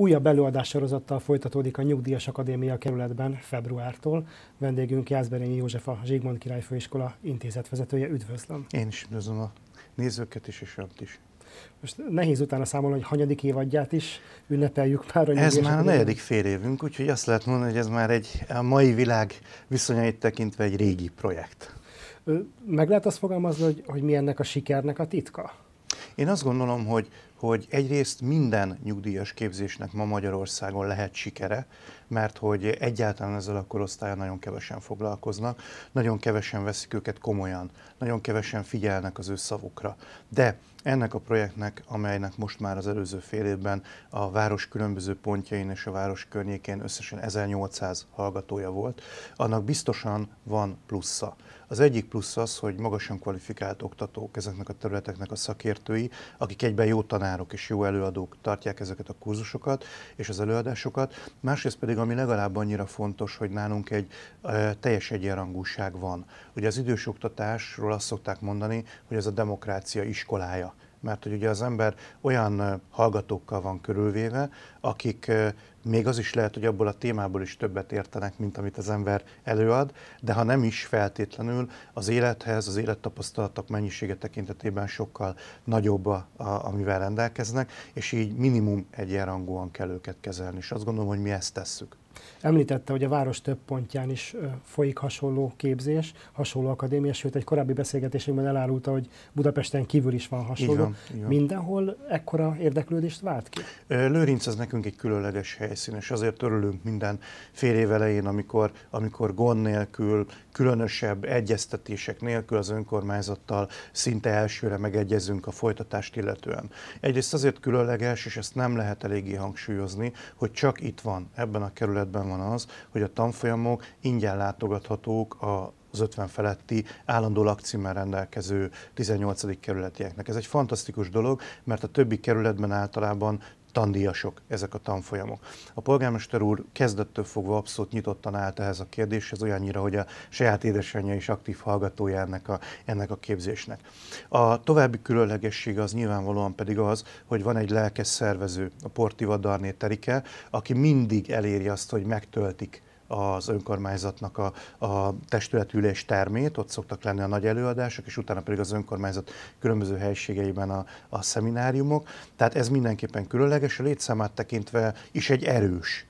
Újabb előadássorozattal folytatódik a Nyugdíjas Akadémia kerületben februártól. Vendégünk Jászberényi József, a Zsigmond király Főiskola intézetvezetője. Üdvözlöm! Én is üdvözlöm a nézőket is és önt is. Most nehéz utána számolni, hogy hanyadik évadját is ünnepeljük már. A ez már a negyedik fél évünk, úgyhogy azt lehet mondani, hogy ez már egy a mai világ viszonyait tekintve egy régi projekt. Meg lehet azt fogalmazni, hogy, hogy mi ennek a sikernek a titka? Én azt gondolom, hogy hogy egyrészt minden nyugdíjas képzésnek ma Magyarországon lehet sikere, mert hogy egyáltalán ezzel a korosztályon nagyon kevesen foglalkoznak, nagyon kevesen veszik őket komolyan, nagyon kevesen figyelnek az ő szavukra. De ennek a projektnek, amelynek most már az előző fél évben a város különböző pontjain és a város környékén összesen 1800 hallgatója volt, annak biztosan van plusza. Az egyik plusz az, hogy magasan kvalifikált oktatók ezeknek a területeknek a szakértői, akik egyben jó tanár tanárok és jó előadók tartják ezeket a kurzusokat és az előadásokat, másrészt pedig, ami legalább annyira fontos, hogy nálunk egy e, teljes egyenrangúság van. Ugye az idős oktatásról azt szokták mondani, hogy ez a demokrácia iskolája mert hogy ugye az ember olyan hallgatókkal van körülvéve, akik még az is lehet, hogy abból a témából is többet értenek, mint amit az ember előad, de ha nem is feltétlenül, az élethez, az élettapasztalatok mennyisége tekintetében sokkal nagyobb, a, a, amivel rendelkeznek, és így minimum egyenrangúan kell őket kezelni, és azt gondolom, hogy mi ezt tesszük. Említette, hogy a város több pontján is folyik hasonló képzés, hasonló akadémia, sőt egy korábbi beszélgetésünkben elárulta, hogy Budapesten kívül is van hasonló. Igen, Mindenhol ekkora érdeklődést vált ki? Lőrinc az nekünk egy különleges helyszín, és azért örülünk minden fél év elején, amikor, amikor gond nélkül, különösebb egyeztetések nélkül az önkormányzattal szinte elsőre megegyezünk a folytatást illetően. Egyrészt azért különleges, és ezt nem lehet eléggé hangsúlyozni, hogy csak itt van, ebben a kerületben tervezetben van az, hogy a tanfolyamok ingyen látogathatók a az 50 feletti állandó lakcímmel rendelkező 18. kerületieknek. Ez egy fantasztikus dolog, mert a többi kerületben általában tandíjasok ezek a tanfolyamok. A polgármester úr kezdettől fogva abszolút nyitottan állt ehhez a kérdéshez, olyannyira, hogy a saját édesanyja is aktív hallgatója ennek a, ennek a képzésnek. A további különlegesség az nyilvánvalóan pedig az, hogy van egy lelkes szervező, a Portiva Darné Terike, aki mindig eléri azt, hogy megtöltik az önkormányzatnak a, a testületülés termét, ott szoktak lenni a nagy előadások, és utána pedig az önkormányzat különböző helységeiben a, a szemináriumok. Tehát ez mindenképpen különleges, a létszámát tekintve is egy erős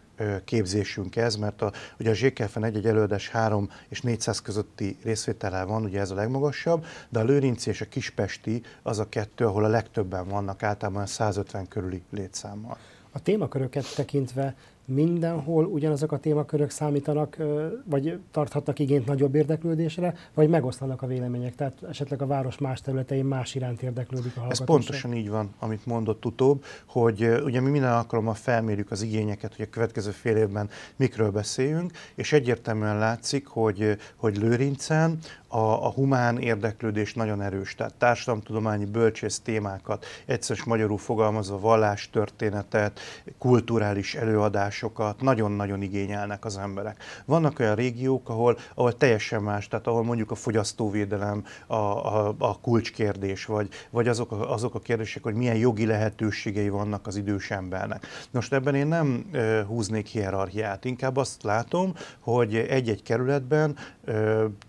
képzésünk ez, mert a, ugye a zsékelfen egy-egy előadás 3 és 400 közötti részvétele van, ugye ez a legmagasabb, de a Lőrinci és a Kispesti az a kettő, ahol a legtöbben vannak, általában 150 körüli létszámmal. A témaköröket tekintve mindenhol ugyanazok a témakörök számítanak, vagy tarthatnak igényt nagyobb érdeklődésre, vagy megosztanak a vélemények, tehát esetleg a város más területein más iránt érdeklődik a hallgatásra. Ez pontosan így van, amit mondott utóbb, hogy ugye mi minden alkalommal felmérjük az igényeket, hogy a következő fél évben mikről beszéljünk, és egyértelműen látszik, hogy, hogy Lőrincen a, a humán érdeklődés nagyon erős, tehát társadalomtudományi bölcsész témákat, egyszerűs magyarul fogalmazva vallástörténetet, kulturális előadás sokat, nagyon-nagyon igényelnek az emberek. Vannak olyan régiók, ahol, ahol teljesen más, tehát ahol mondjuk a fogyasztóvédelem a, a, a kulcskérdés, vagy, vagy azok, a, azok a kérdések, hogy milyen jogi lehetőségei vannak az idős embernek. Most ebben én nem húznék hierarchiát, inkább azt látom, hogy egy-egy kerületben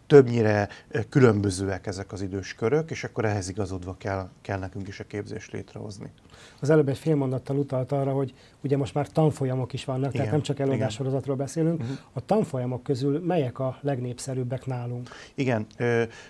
többnyire különbözőek ezek az időskörök, és akkor ehhez igazodva kell, kell nekünk is a képzést létrehozni. Az előbb egy fél mondattal utalt arra, hogy ugye most már tanfolyamok is vannak, Igen. tehát nem csak előadásorozatról beszélünk. Uh-huh. A tanfolyamok közül melyek a legnépszerűbbek nálunk? Igen,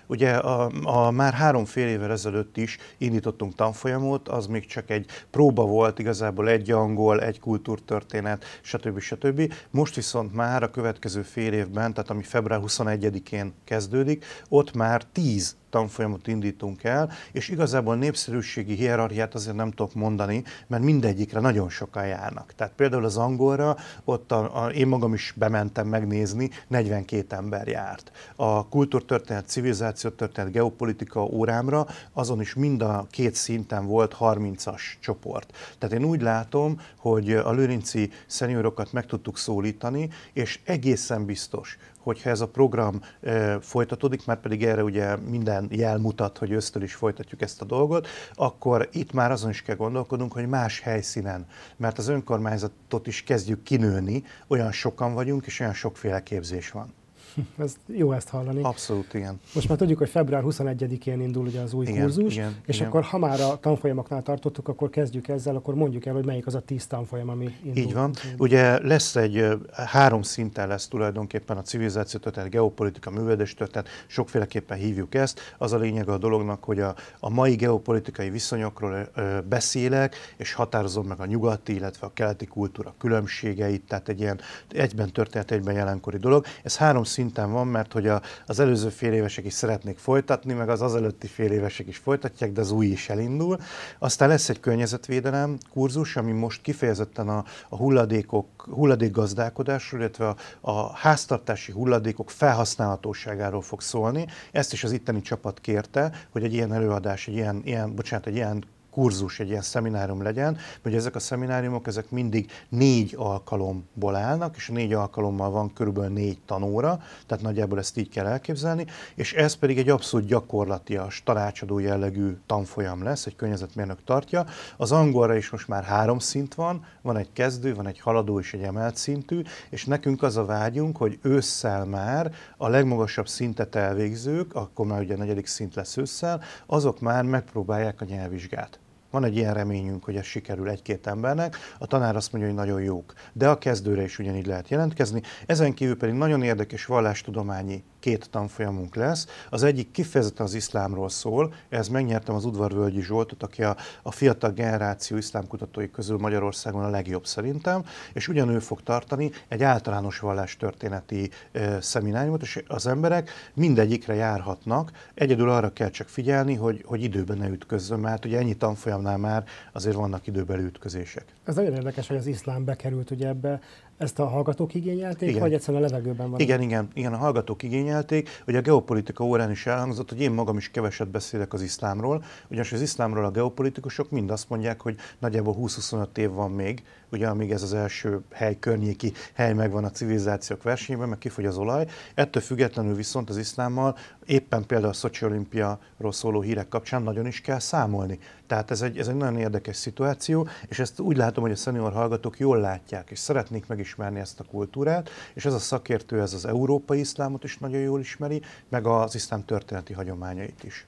ugye a, a már három fél évvel ezelőtt is indítottunk tanfolyamot, az még csak egy próba volt, igazából egy angol, egy kultúrtörténet, stb. stb. Most viszont már a következő fél évben, tehát ami február 21 21-én kezdődik, ott már 10 tanfolyamot indítunk el, és igazából népszerűségi hierarchiát azért nem tudok mondani, mert mindegyikre nagyon sokan járnak. Tehát például az angolra, ott a, a, én magam is bementem megnézni, 42 ember járt. A kultúrtörténet, civilizációtörténet, geopolitika órámra azon is mind a két szinten volt 30-as csoport. Tehát én úgy látom, hogy a lőrinci szeniorokat meg tudtuk szólítani, és egészen biztos, hogyha ez a program e, folytatódik, mert pedig erre ugye minden minden jel mutat, hogy ősztől is folytatjuk ezt a dolgot, akkor itt már azon is kell gondolkodnunk, hogy más helyszínen, mert az önkormányzatot is kezdjük kinőni, olyan sokan vagyunk, és olyan sokféle képzés van. Ez jó ezt hallani. Abszolút, igen. Most már tudjuk, hogy február 21-én indul ugye az új igen, kurzus, igen, és igen. akkor ha már a tanfolyamoknál tartottuk, akkor kezdjük ezzel, akkor mondjuk el, hogy melyik az a tíz tanfolyam, ami indul. Így van. Ugye lesz egy három szinten lesz tulajdonképpen a civilizáció történet, geopolitika, művelődés történet, sokféleképpen hívjuk ezt. Az a lényeg a dolognak, hogy a, a mai geopolitikai viszonyokról ö, beszélek, és határozom meg a nyugati, illetve a keleti kultúra különbségeit, tehát egy ilyen egyben történet, egyben jelenkori dolog. Ez három szinten van, mert hogy a, az előző fél évesek is szeretnék folytatni, meg az azelőtti fél évesek is folytatják, de az új is elindul. Aztán lesz egy környezetvédelem kurzus, ami most kifejezetten a, a hulladékok, hulladékgazdálkodásról, illetve a, a háztartási hulladékok felhasználhatóságáról fog szólni. Ezt is az itteni csapat kérte, hogy egy ilyen előadás, egy ilyen, ilyen bocsánat, egy ilyen kurzus, egy ilyen szeminárium legyen, hogy ezek a szemináriumok ezek mindig négy alkalomból állnak, és négy alkalommal van körülbelül négy tanóra, tehát nagyjából ezt így kell elképzelni, és ez pedig egy abszolút gyakorlatias, tanácsadó jellegű tanfolyam lesz, egy környezetmérnök tartja. Az angolra is most már három szint van, van egy kezdő, van egy haladó és egy emelt szintű, és nekünk az a vágyunk, hogy ősszel már a legmagasabb szintet elvégzők, akkor már ugye a negyedik szint lesz ősszel, azok már megpróbálják a nyelvvizsgát. Van egy ilyen reményünk, hogy ez sikerül egy-két embernek. A tanár azt mondja, hogy nagyon jók. De a kezdőre is ugyanígy lehet jelentkezni. Ezen kívül pedig nagyon érdekes vallástudományi két tanfolyamunk lesz. Az egyik kifejezetten az iszlámról szól, ez megnyertem az udvarvölgyi Zsoltot, aki a, a fiatal generáció iszlámkutatói közül Magyarországon a legjobb szerintem, és ugyanő fog tartani egy általános vallástörténeti e, szemináriumot, és az emberek mindegyikre járhatnak, egyedül arra kell csak figyelni, hogy, hogy időben ne ütközzön, mert ugye ennyi tanfolyam iszlámnál már azért vannak időbeli ütközések. Ez nagyon érdekes, hogy az iszlám bekerült ugye ebbe. Ezt a hallgatók igényelték, igen. vagy egyszerűen a levegőben van? Igen, igen, igen, a hallgatók igényelték. Ugye a geopolitika órán is elhangzott, hogy én magam is keveset beszélek az iszlámról, ugyanis az iszlámról a geopolitikusok mind azt mondják, hogy nagyjából 20-25 év van még, ugye amíg ez az első hely környéki hely megvan a civilizációk versenyben, meg kifogy az olaj. Ettől függetlenül viszont az iszlámmal éppen például a Szocsi olimpiáról szóló hírek kapcsán nagyon is kell számolni. Tehát ez egy, ez egy nagyon érdekes szituáció, és ezt úgy látom, hogy a szenior hallgatók jól látják, és szeretnék meg megismerni ezt a kultúrát, és ez a szakértő ez az európai iszlámot is nagyon jól ismeri, meg az iszlám történeti hagyományait is.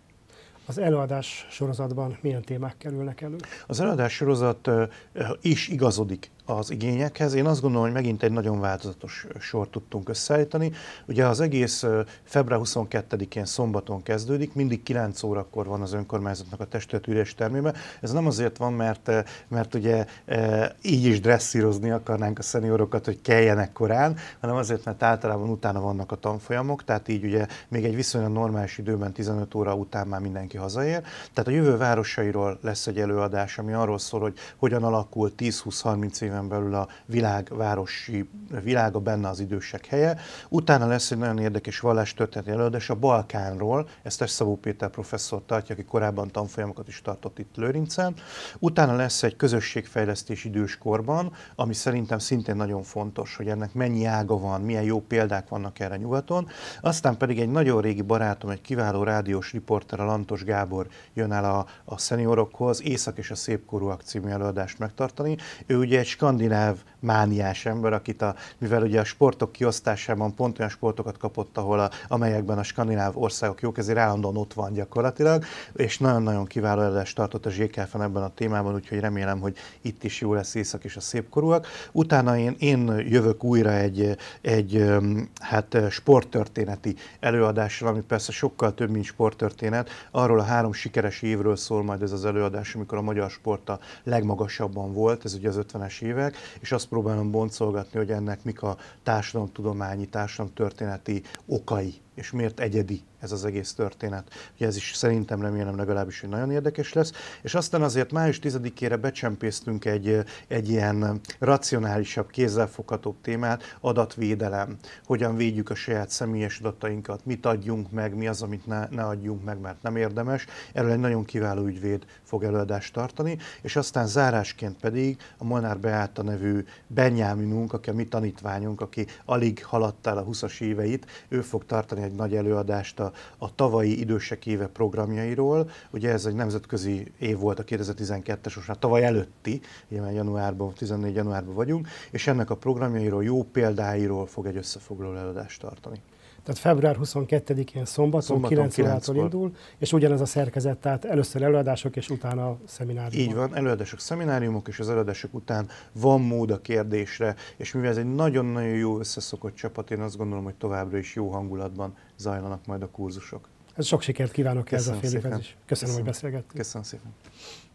Az előadás sorozatban milyen témák kerülnek elő? Az előadás sorozat is igazodik az igényekhez. Én azt gondolom, hogy megint egy nagyon változatos sort tudtunk összeállítani. Ugye az egész február 22-én szombaton kezdődik, mindig 9 órakor van az önkormányzatnak a testületülés termében. Ez nem azért van, mert, mert ugye így is dresszírozni akarnánk a szeniorokat, hogy keljenek korán, hanem azért, mert általában utána vannak a tanfolyamok, tehát így ugye még egy viszonylag normális időben 15 óra után már mindenki hazaér. Tehát a jövő városairól lesz egy előadás, ami arról szól, hogy hogyan alakul 10-20-30 év éven belül a világvárosi világa benne az idősek helye. Utána lesz egy nagyon érdekes vallástörténeti előadás a Balkánról, ezt Szabó Péter professzor tartja, aki korábban tanfolyamokat is tartott itt Lőrincen. Utána lesz egy közösségfejlesztés időskorban, ami szerintem szintén nagyon fontos, hogy ennek mennyi ága van, milyen jó példák vannak erre nyugaton. Aztán pedig egy nagyon régi barátom, egy kiváló rádiós riporter, a Lantos Gábor jön el a, a szeniorokhoz, Észak és a szépkorúak című előadást megtartani. Ő ugye egy skandináv mániás ember, akit a, mivel ugye a sportok kiosztásában pont olyan sportokat kapott, ahol a, amelyekben a skandináv országok jók, ezért állandóan ott van gyakorlatilag, és nagyon-nagyon kiváló előadást tartott a zsékelfen ebben a témában, úgyhogy remélem, hogy itt is jó lesz észak és a szépkorúak. Utána én, én jövök újra egy, egy hát sporttörténeti előadással, ami persze sokkal több, mint sporttörténet, arról a három sikeres évről szól majd ez az előadás, amikor a magyar sport a legmagasabban volt, ez ugye az 50-es év, művek, és azt próbálom boncolgatni, hogy ennek mik a társadalomtudományi, társadalomtörténeti okai és miért egyedi ez az egész történet. Ugye ez is szerintem remélem legalábbis, hogy nagyon érdekes lesz. És aztán azért május 10-ére becsempésztünk egy, egy ilyen racionálisabb, kézzelfoghatóbb témát, adatvédelem. Hogyan védjük a saját személyes adatainkat, mit adjunk meg, mi az, amit ne, ne adjunk meg, mert nem érdemes. Erről egy nagyon kiváló ügyvéd fog előadást tartani, és aztán zárásként pedig a Molnár Beáta nevű Benyáminunk, aki a mi tanítványunk, aki alig haladta el a 20-as éveit, ő fog tartani egy nagy előadást a, a tavalyi idősek éve programjairól. Ugye ez egy nemzetközi év volt a 2012-es, most már tavaly előtti, ugye már januárban, 14 januárban vagyunk, és ennek a programjairól, jó példáiról fog egy összefoglaló előadást tartani. Tehát február 22-én szombaton, szombaton 9 órától indul, és ugyanez a szerkezet, tehát először előadások, és utána a szemináriumok. Így van, előadások, szemináriumok, és az előadások után van mód a kérdésre, és mivel ez egy nagyon-nagyon jó összeszokott csapat, én azt gondolom, hogy továbbra is jó hangulatban zajlanak majd a kurzusok. Sok sikert kívánok ez a fél is. Köszönöm, Köszönöm, hogy beszélgettél. Köszönöm szépen.